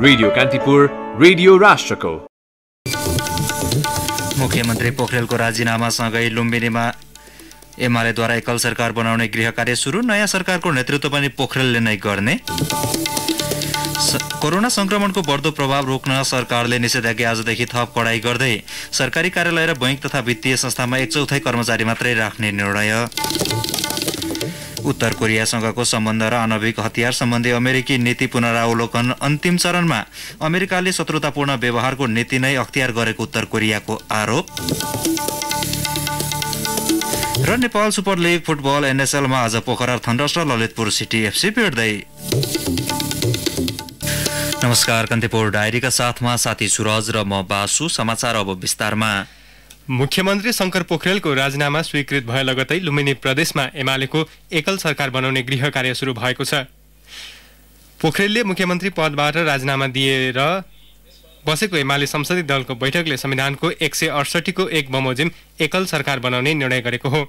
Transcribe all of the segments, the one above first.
radio Kantipur radio राष्ट्रको मुख्यमन्त्री पोखरेलको सँगै लुम्बिनीमा एमालेद्वारा एकल सरकार बनाउने गृह कार्य सुरु नयाँ सरकारको नेतृत्व पनि पोखरेलले नै गर्ने कोरोना संक्रमणको बढ्दो प्रभाव रोक्न सरकारले निषेधाज्ञा आजदेखि थप कडाई गर्दै सरकारी कार्यालय र बैङ्क तथा वित्तीय संस्थामा एक चौथाइ कर्मचारी मात्रै राख्ने निर्णय उत्तर कोरियासँगको सम्बन्ध र आणविक हतियार सम्बन्धी अमेरिकी नीति पुनरावलोकन अन्तिम चरणमा अमेरिकाले शत्रुतापूर्ण व्यवहारको नीति नै अख्तियार गरेको उत्तर कोरियाको आरोप र नेपाल सुपर लिग फुटबल एनएसएलमा आज पोखरा थन्डर्स र ललितपुर सिटी एफसी भेट्दै नमस्कार कान्तिपुर डायरीका साथमा साथी सुरज र म बासु समाचार अब विस्तारमा मुख्यमन्त्री शङ्कर पोखरेलको राजीनामा स्वीकृत भए लगतै लुम्बिनी प्रदेशमा एमालेको एकल सरकार बनाउने गृह कार्य सुरु भएको छ पोखरेलले मुख्यमन्त्री पदबाट राजीनामा दिएर बसेको एमाले संसदीय दलको बैठकले संविधानको एक सय अडसठीको एक बमोजिम एकल सरकार बनाउने निर्णय गरेको हो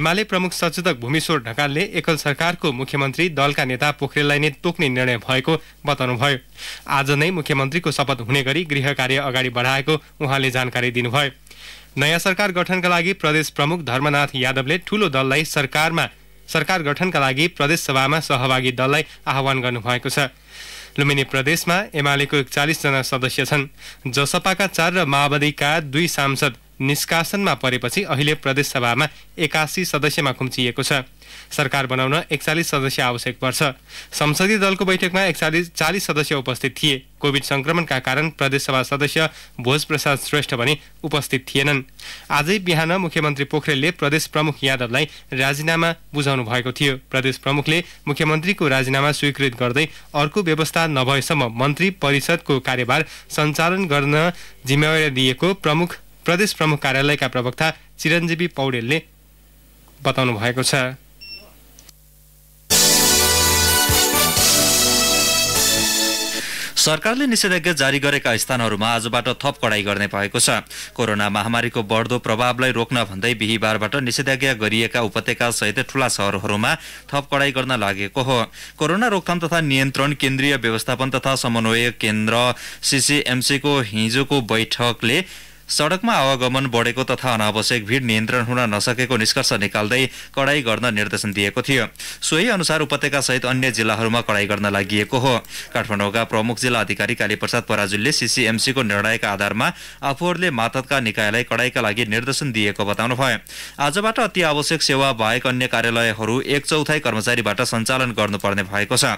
एमाले प्रमुख सचेतक भूमिश्वर ढकालले एकल सरकारको मुख्यमन्त्री दलका नेता पोखरेललाई नै तोक्ने निर्णय भएको बताउनुभयो आज नै मुख्यमन्त्रीको शपथ हुने गरी गृह कार्य अगाडि बढाएको उहाँले जानकारी दिनुभयो नयाँ सरकार गठनका लागि प्रदेश प्रमुख धर्मनाथ यादवले ठूलो दललाई सरकारमा सरकार गठनका लागि प्रदेश सभामा सहभागी दललाई आह्वान गर्नुभएको छ लुम्बिनी प्रदेशमा एमालेको एकचालिसजना सदस्य छन् जसपाका चार र माओवादीका दुई सांसद निष्कासनमा परेपछि अहिले प्रदेशसभामा एकासी सदस्यमा खुम्चिएको छ सरकार बनाउन एकचालिस सदस्य आवश्यक पर्छ संसदीय दलको बैठकमा एकचालिस चालिस सदस्य उपस्थित थिए कोभिड संक्रमणका कारण प्रदेशसभा सदस्य भोजप्रसाद श्रेष्ठ भने उपस्थित थिएनन् आजै बिहान मुख्यमन्त्री पोखरेलले प्रदेश प्रमुख यादवलाई राजीनामा बुझाउनु भएको थियो प्रदेश प्रमुखले मुख्यमन्त्रीको राजीनामा स्वीकृत गर्दै अर्को व्यवस्था नभएसम्म मन्त्री परिषदको कार्यभार सञ्चालन गर्न जिम्मेवारी दिएको प्रमुख प्रदेश प्रमुख कार्यालयका प्रवक्ता चिरञ्जीवी पौडेलले बताउनु भएको छ सरकारले निषेधाज्ञा जारी गरेका स्थानहरूमा आजबाट थप कडाई गर्ने भएको छ कोरोना महामारीको बढ्दो प्रभावलाई रोक्न भन्दै बिहिबारबाट निषेधाज्ञा गरिएका उपत्यका सहित ठूला सहरहरूमा थप कडाई गर्न लागेको हो कोरोना रोकथाम तथा नियन्त्रण केन्द्रीय व्यवस्थापन तथा समन्वय केन्द्र सिसिएमसीको हिजोको बैठकले सड़कमा आवागमन बढेको तथा अनावश्यक भीड़ नियन्त्रण हुन नसकेको निष्कर्ष निकाल्दै कडाई गर्न निर्देशन दिएको थियो सोही अनुसार उपत्यका सहित अन्य जिल्लाहरूमा कडाई गर्न लागि हो काठमाडौँका प्रमुख जिल्ला अधिकारी काली प्रसाद पराजुलले सिसिएमसीको निर्णयका आधारमा आफूहरूले मातहतका निकायलाई कडाईका लागि निर्देशन दिएको बताउनु भयो आजबाट अति आवश्यक सेवा बाहेक अन्य कार्यालयहरू एक चौथाइ कर्मचारीबाट सञ्चालन गर्नुपर्ने भएको छ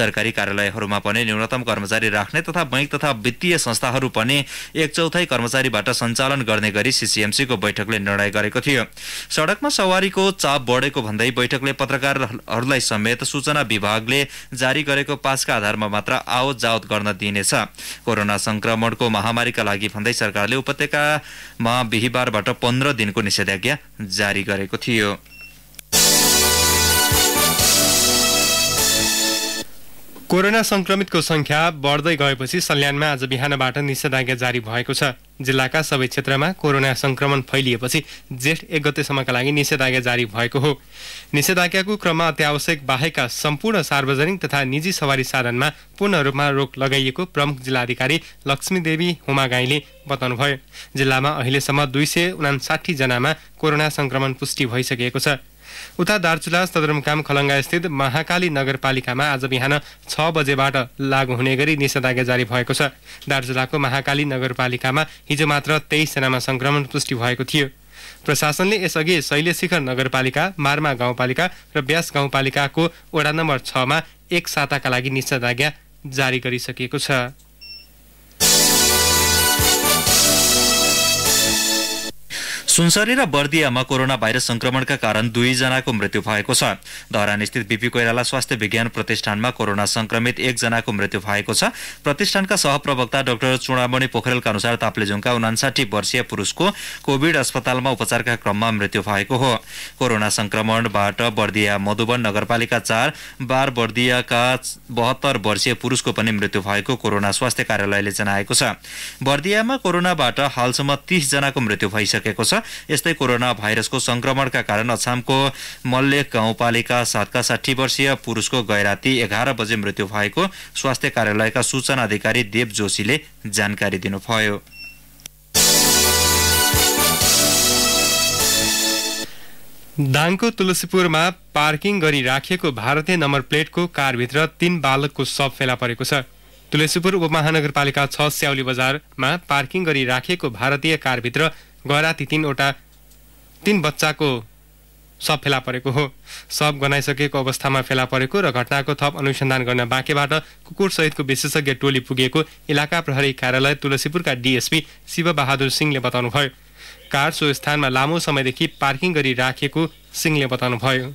सरकारी कार्यालयहरूमा पनि न्यूनतम कर्मचारी राख्ने तथा बैंक तथा वित्तीय संस्थाहरू पनि एक चौथाइ कर्मचारीबाट सञ्चालन गर्ने गरी सिसिएमसीको बैठकले निर्णय गरेको थियो सड़कमा सवारीको चाप बढेको भन्दै बैठकले पत्रकारहरूलाई समेत सूचना विभागले जारी गरेको पासका आधारमा मात्र आवत जावत गर्न दिइनेछ कोरोना संक्रमणको महामारीका लागि भन्दै सरकारले उपत्यकामा बिहिबारबाट पन्ध्र दिनको निषेधाज्ञा जारी गरेको थियो कोरोना संक्रमितको संख्या बढ्दै गएपछि सल्यानमा आज बिहानबाट निषेधाज्ञा जारी भएको छ जिल्लाका सबै क्षेत्रमा कोरोना संक्रमण फैलिएपछि जेठ एक गतेसम्मका लागि निषेधाज्ञा जारी भएको हो निषेधाज्ञाको क्रममा अत्यावश्यक बाहेकका सम्पूर्ण सार्वजनिक तथा निजी सवारी साधनमा पूर्ण रूपमा रोक लगाइएको प्रमुख जिल्लाधिकारी लक्ष्मीदेवी हुमागाईले बताउनुभयो जिल्लामा अहिलेसम्म दुई सय उनासाठी जनामा कोरोना संक्रमण पुष्टि भइसकेको छ उता दार्चुला सदरमुकाम खलङ्गास्थित महाकाली नगरपालिकामा आज बिहान छ बजेबाट लागू हुने गरी निषेधाज्ञा जारी भएको छ दार्चुलाको महाकाली नगरपालिकामा हिजो मात्र तेइसजनामा सङ्क्रमण पुष्टि भएको थियो प्रशासनले यसअघि शिखर नगरपालिका मार्मा गाउँपालिका र ब्यास गाउँपालिकाको वडा नम्बर छमा एक साताका लागि निषेधाज्ञा जारी गरिसकेको छ सुनसरी र बर्दियामा कोरोना भाइरस संक्रमणका कारण दुईजनाको मृत्यु भएको छ स्थित बिपी कोइराला स्वास्थ्य विज्ञान प्रतिष्ठानमा कोरोना संक्रमित एकजनाको मृत्यु भएको छ प्रतिष्ठानका सहप्रवक्ता डाक्टर चुडामणि पोखरेलका अनुसार ताप्लेजुङका उनासाठी वर्षीय पुरुषको कोविड अस्पतालमा उपचारका क्रममा मृत्यु भएको हो कोरोना संक्रमणबाट बर्दिया मधुबन नगरपालिका चार बार बर्दियाका बहत्तर वर्षीय पुरुषको पनि मृत्यु भएको कोरोना स्वास्थ्य कार्यालयले जनाएको छ बर्दियामा कोरोनाबाट हालसम्म तीसजनाको मृत्यु भइसकेको छ यस्तै कोरोना भाइरसको संक्रमणका कारण अछामको मल्ले गाउँपालिका सातका साठी वर्षीय पुरुषको गैराती एघार बजे मृत्यु भएको स्वास्थ्य कार्यालयका सूचना अधिकारी देव जोशीले जानकारी दिनुभयो दाङको तुलसीपुरमा पार्किङ गरी राखिएको भारतीय नम्बर प्लेटको कारभित्र तीन बालकको शव फेला परेको छ तुलसीपुर उपमहानगरपालिका छ स्याउली बजारमा पार्किङ गरी राखिएको भारतीय कारभित्र ती तिनवटा तिन बच्चाको सब फेला परेको हो सब गनाइसकेको अवस्थामा फेला परेको र घटनाको थप अनुसन्धान गर्न बाँकेबाट सहितको विशेषज्ञ टोली पुगेको इलाका प्रहरी कार्यालय तुलसीपुरका डिएसपी शिवबहादुर सिंहले बताउनुभयो कार सो स्थानमा लामो समयदेखि पार्किङ गरी राखेको सिंहले बताउनुभयो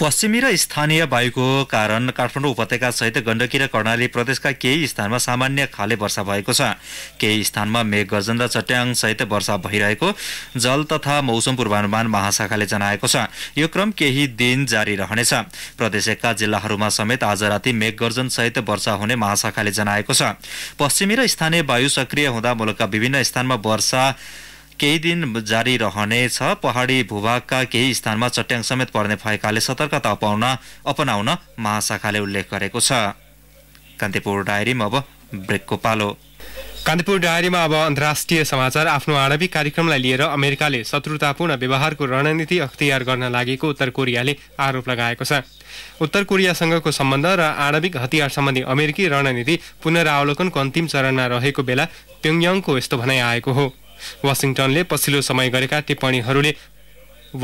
पश्चिमी र स्थानीय वायुको कारण काठमाडौँ उपत्यका सहित गण्डकी र कर्णाली प्रदेशका केही स्थानमा सामान्य खाले वर्षा भएको छ केही स्थानमा मेघ गर्जन र चट्याङ सहित वर्षा भइरहेको जल तथा मौसम पूर्वानुमान महाशाखाले जनाएको छ यो क्रम केही दिन जारी रहनेछ प्रदेशका जिल्लाहरूमा समेत आज राति मेघ गर्जन सहित वर्षा हुने महाशाखाले जनाएको छ पश्चिमी र स्थानीय वायु सक्रिय हुँदा मुलुकका विभिन्न स्थानमा वर्षा केही दिन जारी रहनेछ पहाडी भूभागका केही स्थानमा चट्याङ समेत पर्ने भएकाले सतर्कता अपाउन अपनाउन महाशाखाले उल्लेख गरेको छ कान्तिपुर डायरीमा अब ब्रेकको पालो कान्तिपुर डायरीमा अब अन्तर्राष्ट्रिय समाचार आफ्नो आणविक कार्यक्रमलाई लिएर अमेरिकाले शत्रुतापूर्ण व्यवहारको रणनीति अख्तियार गर्न लागेको उत्तर कोरियाले आरोप लगाएको छ उत्तर कोरियासँगको सम्बन्ध र आणविक हतियार सम्बन्धी अमेरिकी रणनीति पुनरावलोकनको अन्तिम चरणमा रहेको बेला प्योङयाङको यस्तो भनाइ आएको हो वासिङटनले पछिल्लो समय गरेका टिप्पणीहरूले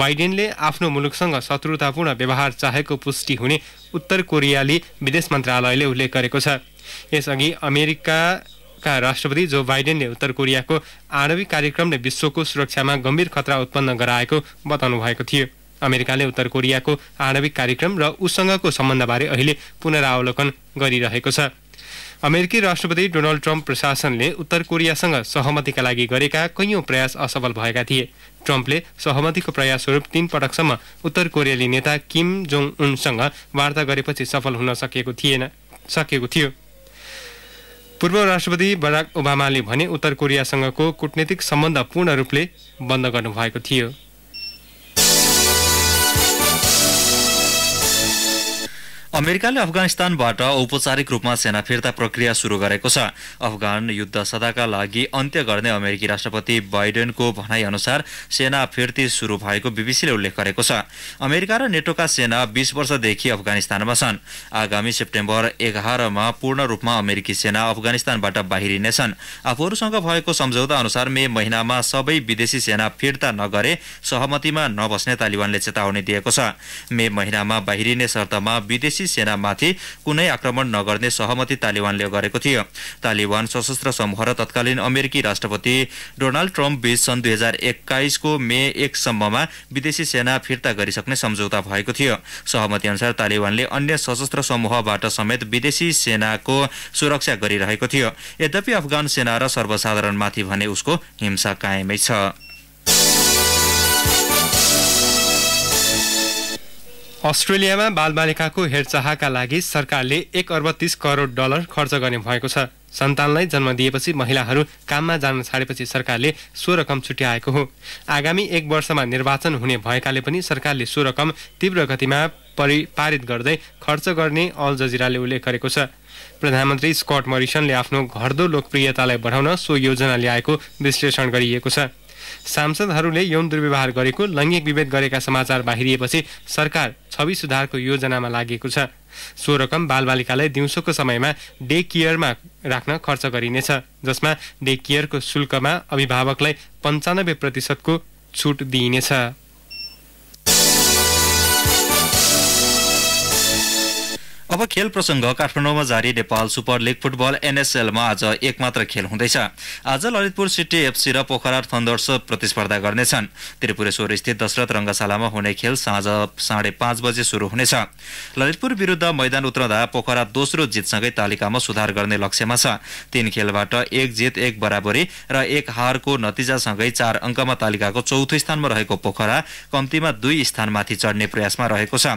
बाइडेनले आफ्नो मुलुकसँग शत्रुतापूर्ण व्यवहार चाहेको पुष्टि हुने उत्तर कोरियाली विदेश मन्त्रालयले उल्लेख गरेको छ यसअघि अमेरिकाका राष्ट्रपति जो बाइडेनले उत्तर कोरियाको आणविक कार्यक्रमले विश्वको सुरक्षामा गम्भीर खतरा उत्पन्न गराएको बताउनु भएको थियो अमेरिकाले उत्तर कोरियाको आणविक कार्यक्रम र उसँगको सम्बन्धबारे अहिले पुनरावलोकन गरिरहेको छ अमेरिकी राष्ट्रपति डोनाल्ड ट्रम्प प्रशासनले उत्तर कोरियासँग सहमतिका लागि गरेका कैयौँ प्रयास असफल भएका थिए ट्रम्पले सहमतिको प्रयास स्वरूप तीन पटकसम्म उत्तर कोरियाली नेता किम जोङ उनसँग वार्ता गरेपछि सफल हुन सकेको थिएन सकेको थियो पूर्व राष्ट्रपति बराक ओबामाले भने उत्तर कोरियासँगको कूटनीतिक सम्बन्ध पूर्ण रूपले बन्द गर्नुभएको थियो अमेरिकाले अफगानिस्तानबाट औपचारिक रूपमा सेना फिर्ता प्रक्रिया सुरु गरेको छ अफगान युद्ध सदाका लागि अन्त्य गर्ने अमेरिकी राष्ट्रपति बाइडेनको अनुसार सेना फिर्ती सुरु भएको बिबिसीले उल्लेख गरेको छ अमेरिका र नेटोका सेना बीस वर्षदेखि अफगानिस्तानमा छन् आगामी सेप्टेम्बर एघारमा पूर्ण रूपमा अमेरिकी सेना अफगानिस्तानबाट बाहिरिनेछन् आफूहरूसँग भएको सम्झौता अनुसार मे महिनामा सबै विदेशी सेना फिर्ता नगरे सहमतिमा नबस्ने तालिबानले चेतावनी दिएको छ मे महिनामा बाहिरिने शर्तमा विदेशी विदेशी सेनामाथि कुनै आक्रमण नगर्ने सहमति तालिबानले गरेको थियो तालिबान सशस्त्र समूह र तत्कालीन अमेरिकी राष्ट्रपति डोनाल्ड ट्रम्प बीच सन् दुई हजार एक्काइसको मे एकसम्ममा विदेशी सेना फिर्ता गरिसक्ने सम्झौता भएको थियो सहमति अनुसार तालिबानले अन्य सशस्त्र समूहबाट समेत विदेशी सेनाको सुरक्षा गरिरहेको थियो यद्यपि अफगान सेना र सर्वसाधारणमाथि भने उसको हिंसा कायमै छ अस्ट्रेलियामा बालबालिकाको हेरचाहका लागि सरकारले एक अर्ब तिस करोड डलर खर्च गर्ने भएको छ सन्तानलाई जन्म दिएपछि महिलाहरू काममा जान छाडेपछि सरकारले सो रकम छुट्याएको हो आगामी एक वर्षमा निर्वाचन हुने भएकाले पनि सरकारले सो रकम तीव्र गतिमा परिपारित गर्दै खर्च गर्ने अल जजिराले उल्लेख गरेको छ प्रधानमन्त्री स्कट मरिसनले आफ्नो घरदो लोकप्रियतालाई बढाउन सो योजना ल्याएको विश्लेषण गरिएको छ सांसदहरूले यौन दुर्व्यवहार गरेको लैङ्गिक विभेद गरेका समाचार बाहिरिएपछि सरकार छवि सुधारको योजनामा लागेको छ सो रकम बालबालिकालाई दिउँसोको समयमा डे केयरमा राख्न खर्च गरिनेछ जसमा डे केयरको शुल्कमा अभिभावकलाई पन्चानब्बे प्रतिशतको छुट दिइनेछ अब खेल प्रसङ्ग काठमाडौँमा जारी नेपाल सुपर लिग फुटबल एनएसएलमा आज एकमात्र खेल हुँदैछ आज ललितपुर सिटी एफसी र पोखरा थन्दर्स प्रतिस्पर्धा गर्नेछन् त्रिपुरेश्वर स्थित दशरथ रङ्गशालामा हुने खेल साँझ साढे पाँच बजे सुरु हुनेछ ललितपुर विरुद्ध मैदान उत्रदा पोखरा दोस्रो जितसँगै तालिकामा सुधार गर्ने लक्ष्यमा छ तीन खेलबाट एक जित एक बराबरी र एक हारको नतिजासँगै चार अङ्कमा तालिकाको चौथो स्थानमा रहेको पोखरा कम्तीमा दुई स्थानमाथि चढ्ने प्रयासमा रहेको छ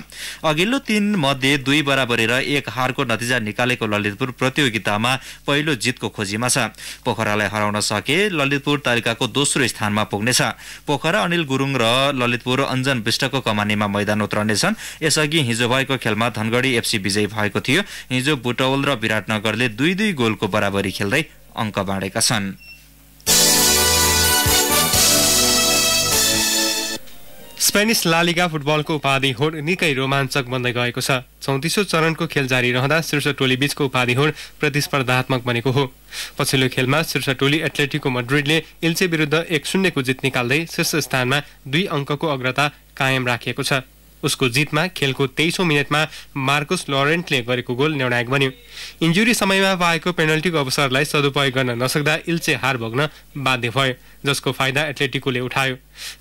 अघिल्लो तीन मध्ये दुई बराबरी गरेर एक हारको नतिजा निकालेको ललितपुर प्रतियोगितामा पहिलो जितको खोजीमा छ पोखरालाई हराउन सके ललितपुर तालिकाको दोस्रो स्थानमा पुग्नेछ पोखरा अनिल गुरुङ र ललितपुर अञ्जन विष्टको कमानीमा मैदान उत्रनेछन् यसअघि हिजो भएको खेलमा धनगढी एफसी विजयी भएको थियो हिजो बुटौल र विराटनगरले दुई दुई गोलको बराबरी खेल्दै अङ्क बाँडेका छन् स्पेनिस लालिगा फुटबलको उपाधि होड निकै रोमाञ्चक बन्दै गएको छ चौतिसौँ चरणको खेल जारी रहँदा शीर्ष टोली बीचको उपाधि होड प्रतिस्पर्धात्मक बनेको हो पछिल्लो खेलमा शीर्ष टोली एथलेटिको मड्रिडले इल्चे विरुद्ध एक शून्यको जित निकाल्दै शीर्ष स्थानमा दुई अङ्कको अग्रता कायम राखिएको छ उसको जितमा खेलको तेइसौँ मिनटमा मार्कुस लरेन्टले गरेको गोल निर्णायक बन्यो इन्जुरी समयमा पाएको पेनल्टीको अवसरलाई सदुपयोग गर्न नसक्दा इल्चे हार भोग्न बाध्य भयो जसको फाइदा एथलेटिकोले उठायो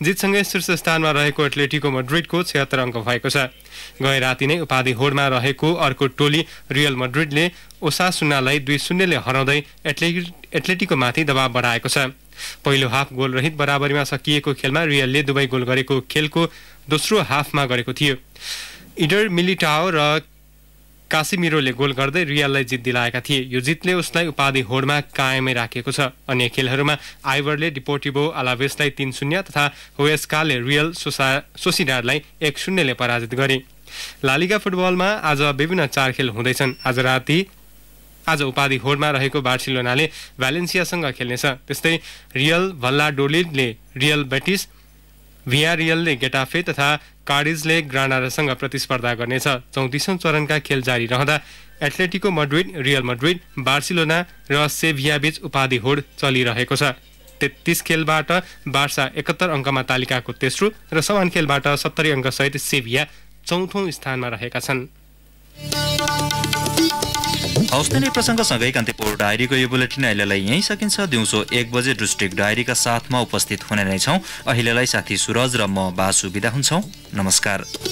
जितसँगै शीर्ष स्थानमा रहेको एथलेटिको मड्रिडको छत्तर अङ्क भएको छ गए राति नै उपाधि होडमा रहेको अर्को टोली रियल मड्रिडले ओसा सुन्नालाई दुई शून्यले हराउँदै एथले एथलेटिको माथि दबाव बढाएको छ पहिलो हाफ गोलरहित बराबरीमा सकिएको खेलमा रियलले दुवै गोल गरेको खेलको दोस्रो हाफमा गरेको थियो इडर मिलिटाओ र कासिमिरोले गोल गर्दै रियललाई जित दिलाएका थिए यो जितले उसलाई उपाधि होडमा कायमै राखेको छ अन्य खेलहरूमा आइभरले डिपोर्टिभो अलावेसलाई तिन शून्य तथा होयस्काले रियल सोसा सोसिडारलाई एक शून्यले पराजित गरे लालिगा फुटबलमा आज विभिन्न चार खेल हुँदैछन् आज राति आज उपाधि होडमा रहेको बार्सिलोनाले भ्यालेन्सियासँग खेल्नेछ त्यस्तै रियल भल्लाडोलिडले रियल बेटिस भिया रियलले गेटाफे तथा कार्डिजले ग्रानारासँग प्रतिस्पर्धा गर्नेछ चौतिसौँ चरणका खेल जारी रहँदा Atletico Madrid Real Madrid Barcelona र सेभियाबीच उपाधि होड चलिरहेको छ तेत्तिस खेलबाट बार्सा एकात्तर अङ्कमा तालिकाको तेस्रो र समान खेलबाट सत्तरी अङ्कसहित सेभिया चौथौँ स्थानमा रहेका छन् हौस् नै प्रसङ्गसँगै कान्तिपुर डायरीको यो बुलेटिन अहिलेलाई यहीँ सकिन्छ दिउँसो एक बजे डिस्ट्रिक्ट डायरीका साथमा उपस्थित हुने नै छौँ अहिलेलाई साथी सुरज र म बासु बिदा हुन्छौँ नमस्कार